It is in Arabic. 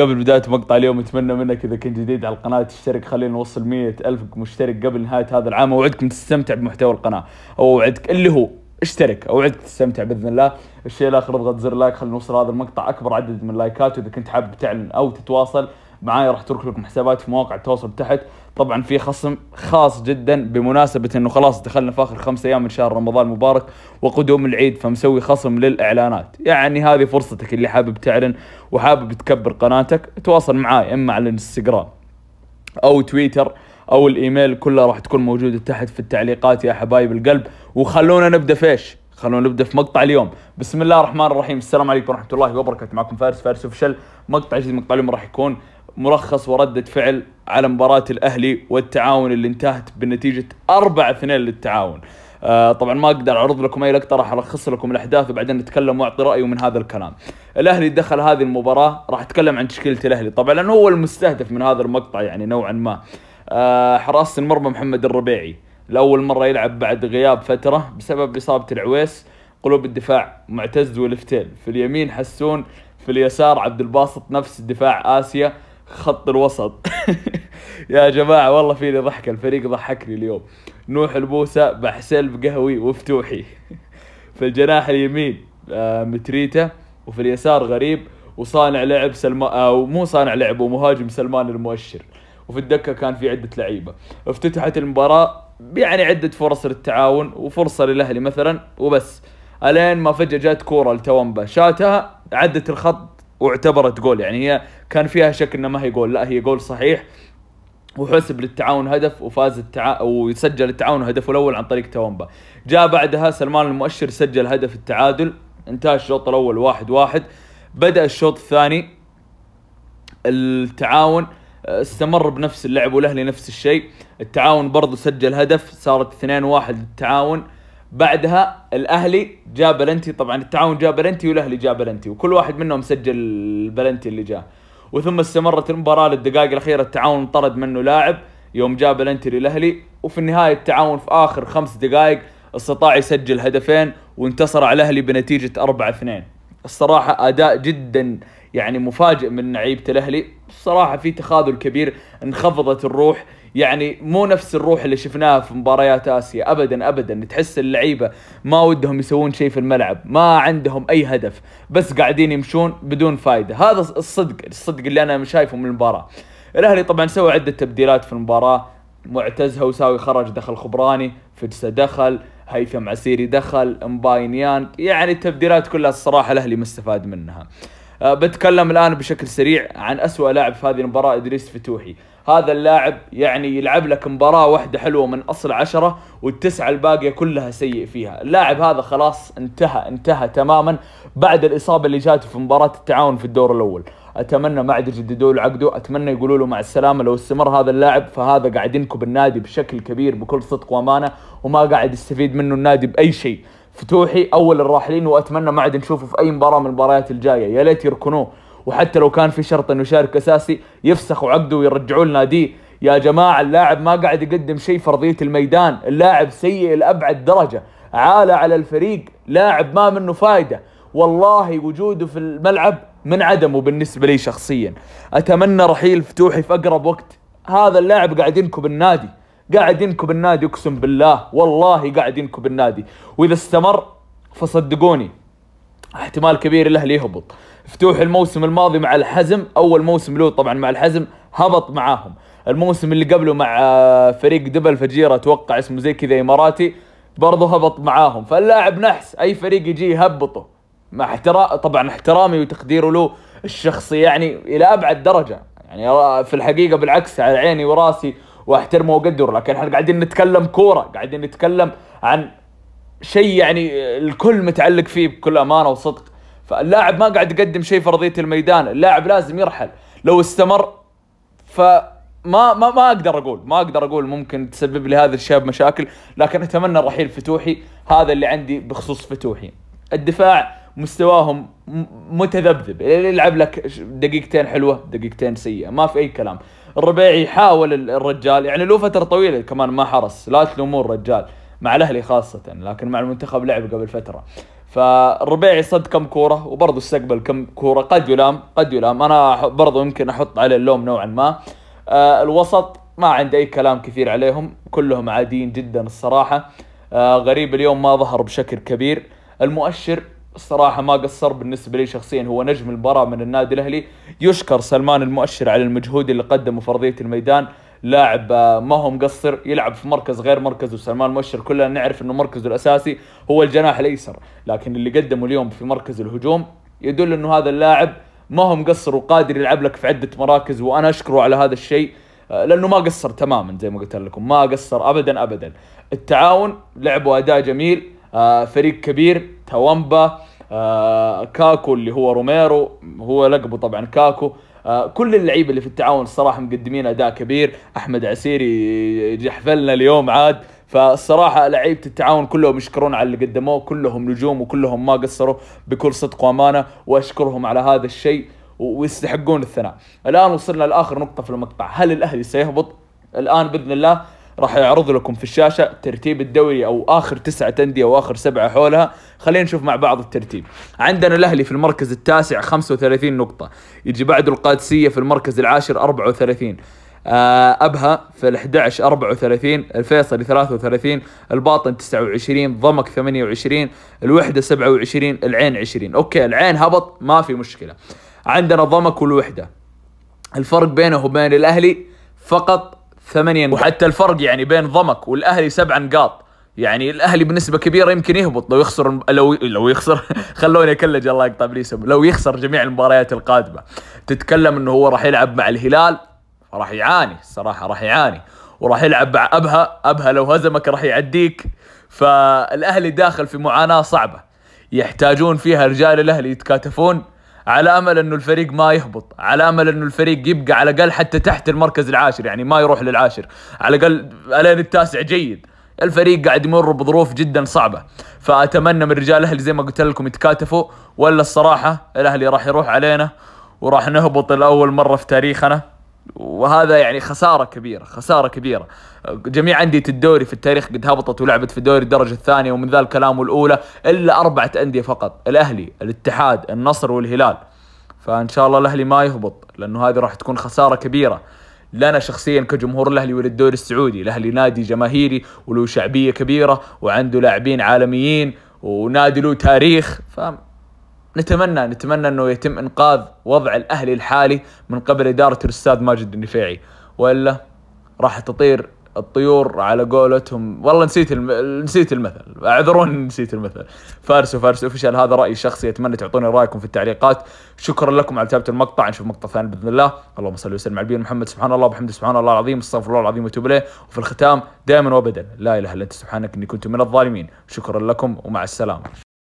قبل بداية مقطع اليوم أتمنى منك إذا كنت جديد على القناة تشترك خلينا نوصل مية ألف مشترك قبل نهاية هذا العام أوعدك تستمتع بمحتوى القناة أوعدك اللي هو اشترك أوعدك تستمتع بإذن الله الشيء الآخر اضغط زر لايك خلينا نوصل هذا المقطع أكبر عدد من اللايكات وإذا كنت حابب تعلن أو تتواصل معاي راح اترك لكم حسابات في مواقع التواصل تحت طبعا في خصم خاص جدا بمناسبه انه خلاص دخلنا في اخر خمسة ايام من شهر رمضان المبارك وقدوم العيد فمسوي خصم للاعلانات يعني هذه فرصتك اللي حابب تعلن وحابب تكبر قناتك تواصل معاي اما على الانستغرام او تويتر او الايميل كلها راح تكون موجوده تحت في التعليقات يا حبايب القلب وخلونا نبدا في ايش خلونا نبدا في مقطع اليوم بسم الله الرحمن الرحيم السلام عليكم ورحمه الله وبركاته معكم فارس فارس اوفشل مقطع جديد مقطع اليوم راح يكون مرخص وردة فعل على مباراة الأهلي والتعاون اللي انتهت بنتيجة 4-2 للتعاون آه طبعا ما اقدر اعرض لكم اي لقطه راح الخص لكم الاحداث وبعدين نتكلم واعطي رايي من هذا الكلام. الاهلي دخل هذه المباراه راح اتكلم عن تشكيله الاهلي طبعا لانه هو المستهدف من هذا المقطع يعني نوعا ما. آه حراسه المرمى محمد الربيعي لاول مره يلعب بعد غياب فتره بسبب اصابه العويس قلوب الدفاع معتز والفتيل في اليمين حسون في اليسار عبد الباسط نفس دفاع اسيا خط الوسط يا جماعة والله فيني ضحك الفريق ضحكني اليوم نوح البوسة بحسل بقهوي وفتوحي في الجناح اليمين آه، متريتا وفي اليسار غريب وصانع لعب سلمان او آه، مو صانع لعب ومهاجم سلمان المؤشر وفي الدكه كان في عده لعيبه افتتحت المباراه يعني عده فرص للتعاون وفرصه للاهلي مثلا وبس الين ما فجاه جات كوره لتومبا شاتها عدت الخط واعتبرت جول يعني هي كان فيها شك انها ما هي جول لا هي جول صحيح وحسب للتعاون هدف وفاز التعا... وسجل التعاون هدفه الاول عن طريق تومبا جاء بعدها سلمان المؤشر سجل هدف التعادل انتهى الشوط الاول واحد واحد بدا الشوط الثاني التعاون آه، استمر بنفس اللعب والاهلي نفس الشيء التعاون برضه سجل هدف صارت 2-1 للتعاون بعدها الاهلي جاب بلنتي طبعا التعاون جاب بلنتي والاهلي جاب بلنتي وكل واحد منهم سجل البلنتي اللي جاه وثم استمرت المباراه للدقائق الاخيره التعاون طرد منه لاعب يوم جاب بلنتي للاهلي وفي النهايه التعاون في اخر خمس دقائق استطاع يسجل هدفين وانتصر على الاهلي بنتيجه 4-2 الصراحه اداء جدا يعني مفاجئ من لعيبه الاهلي الصراحه في تخاذل كبير انخفضت الروح يعني مو نفس الروح اللي شفناها في مباريات اسيا ابدا ابدا تحس اللعيبه ما ودهم يسوون شيء في الملعب ما عندهم اي هدف بس قاعدين يمشون بدون فايده هذا الصدق الصدق اللي انا شايفه من المباراه الاهلي طبعا سوى عده تبديلات في المباراه معتز هوساوي خرج دخل خبراني فدسة دخل هيثم عسيري دخل مباينيان يعني التبديلات كلها الصراحه الاهلي مستفاد منها آه، بتكلم الان بشكل سريع عن اسوأ لاعب في هذه المباراه ادريس فتوحي هذا اللاعب يعني يلعب لك مباراة واحدة حلوة من أصل عشرة والتسعة الباقية كلها سيء فيها اللاعب هذا خلاص انتهى انتهى تماما بعد الإصابة اللي جاته في مباراة التعاون في الدور الأول اتمنى ما عاد يجددوا له عقده اتمنى يقولوا له مع السلامه لو استمر هذا اللاعب فهذا قاعد ينكب النادي بشكل كبير بكل صدق وامانه وما قاعد يستفيد منه النادي باي شيء فتوحي اول الراحلين واتمنى ما عاد نشوفه في اي مباراه من المباريات الجايه يا ليت يركنوه وحتى لو كان في شرط انه يشارك اساسي يفسخوا عقده ويرجعوه لناديه يا جماعه اللاعب ما قاعد يقدم شيء فرضيه الميدان اللاعب سيء لابعد درجه عالة على الفريق لاعب ما منه فايده والله وجوده في الملعب من عدمه بالنسبه لي شخصيا اتمنى رحيل فتوحي في اقرب وقت هذا اللاعب قاعد ينكب النادي قاعد ينكب النادي اقسم بالله والله قاعد ينكب النادي واذا استمر فصدقوني احتمال كبير الاهلي يهبط فتوح الموسم الماضي مع الحزم اول موسم له طبعا مع الحزم هبط معاهم الموسم اللي قبله مع آه، فريق دبل فجيرة اتوقع اسمه زي كذا اماراتي برضه هبط معاهم فاللاعب نحس اي فريق يجي يهبطه مع احترام طبعا احترامي وتقديره له الشخصي يعني الى ابعد درجه يعني آه، في الحقيقه بالعكس على عيني وراسي واحترمه واقدره لكن احنا قاعدين نتكلم كوره قاعدين نتكلم عن شيء يعني الكل متعلق فيه بكل امانه وصدق فاللاعب ما قاعد يقدم شيء في ارضيه الميدان اللاعب لازم يرحل لو استمر فما ما ما اقدر اقول ما اقدر اقول ممكن تسبب لي هذا الشاب مشاكل لكن اتمنى رحيل فتوحي هذا اللي عندي بخصوص فتوحي الدفاع مستواهم متذبذب يلعب لك دقيقتين حلوه دقيقتين سيئه ما في اي كلام الربيعي حاول الرجال يعني له فتره طويله كمان ما حرس لا تلومون الرجال مع الاهلي خاصه لكن مع المنتخب لعب قبل فتره فالربيعي صد كم كوره وبرضه استقبل كم كوره قد يلام قد يلام انا برضه يمكن احط عليه اللوم نوعا ما آه الوسط ما عندي اي كلام كثير عليهم كلهم عاديين جدا الصراحه آه غريب اليوم ما ظهر بشكل كبير المؤشر الصراحه ما قصر بالنسبه لي شخصيا هو نجم المباراه من النادي الاهلي يشكر سلمان المؤشر على المجهود اللي قدمه في ارضيه الميدان لاعب آه، ما هو مقصر يلعب في مركز غير مركزه سلمان مؤشر كلنا نعرف انه مركزه الاساسي هو الجناح الايسر لكن اللي قدمه اليوم في مركز الهجوم يدل انه هذا اللاعب ما هو مقصر وقادر يلعب لك في عده مراكز وانا اشكره على هذا الشيء آه، لانه ما قصر تماما زي ما قلت لكم ما قصر ابدا ابدا التعاون لعبوا اداء جميل آه، فريق كبير توامبا آه، كاكو اللي هو روميرو هو لقبه طبعا كاكو آه، كل اللعيبه اللي في التعاون الصراحه مقدمين اداء كبير احمد عسيري جحفلنا اليوم عاد فالصراحه لعيبه التعاون كلهم يشكرون على اللي قدموه كلهم نجوم وكلهم ما قصروا بكل صدق وامانه واشكرهم على هذا الشيء ويستحقون الثناء الان وصلنا لاخر نقطه في المقطع هل الاهلي سيهبط الان باذن الله راح يعرض لكم في الشاشه ترتيب الدوري او اخر تسعة انديه واخر سبعه حولها خلينا نشوف مع بعض الترتيب عندنا الاهلي في المركز التاسع 35 نقطه يجي بعده القادسيه في المركز العاشر 34 آه، ابها في ال11 34 الفيصلي 33 الباطن 29 ضمك 28 الوحده 27 العين 20 اوكي العين هبط ما في مشكله عندنا ضمك والوحده الفرق بينه وبين الاهلي فقط ثمانية وحتى الفرق يعني بين ضمك والاهلي سبع نقاط يعني الاهلي بنسبه كبيره يمكن يهبط لو يخسر لو لو يخسر خلوني اكلج الله يقطع بليسم لو يخسر جميع المباريات القادمه تتكلم انه هو راح يلعب مع الهلال راح يعاني الصراحه راح يعاني وراح يلعب مع ابها ابها لو هزمك راح يعديك فالاهلي داخل في معاناه صعبه يحتاجون فيها رجال الاهلي يتكاتفون على امل انه الفريق ما يهبط على امل انه الفريق يبقى على الاقل حتى تحت المركز العاشر يعني ما يروح للعاشر على الاقل الين التاسع جيد الفريق قاعد يمر بظروف جدا صعبه فاتمنى من رجال الاهلي زي ما قلت لكم يتكاتفوا ولا الصراحه الاهلي راح يروح علينا وراح نهبط لاول مره في تاريخنا وهذا يعني خسارة كبيرة خسارة كبيرة جميع أندية الدوري في التاريخ قد هبطت ولعبت في دوري الدرجة الثانية ومن ذا الكلام والأولى إلا أربعة أندية فقط الأهلي الاتحاد النصر والهلال فإن شاء الله الأهلي ما يهبط لأنه هذه راح تكون خسارة كبيرة لنا شخصيا كجمهور الاهلي وللدوري السعودي، الاهلي نادي جماهيري وله شعبيه كبيره وعنده لاعبين عالميين ونادي له تاريخ، فاهم نتمنى نتمنى انه يتم انقاذ وضع الاهلي الحالي من قبل اداره الاستاذ ماجد النفيعي والا راح تطير الطيور على قولتهم والله نسيت الم... نسيت المثل اعذروني نسيت المثل فارس وفارس اوفيشال هذا رايي الشخصي اتمنى تعطوني رايكم في التعليقات شكرا لكم على تابعه المقطع نشوف مقطع ثاني باذن الله اللهم صل وسلم على نبينا محمد سبحان الله وبحمده سبحان الله العظيم استغفر الله العظيم وتوب اليه وفي الختام دائما وابدا لا اله الا انت سبحانك اني كنت من الظالمين شكرا لكم ومع السلامه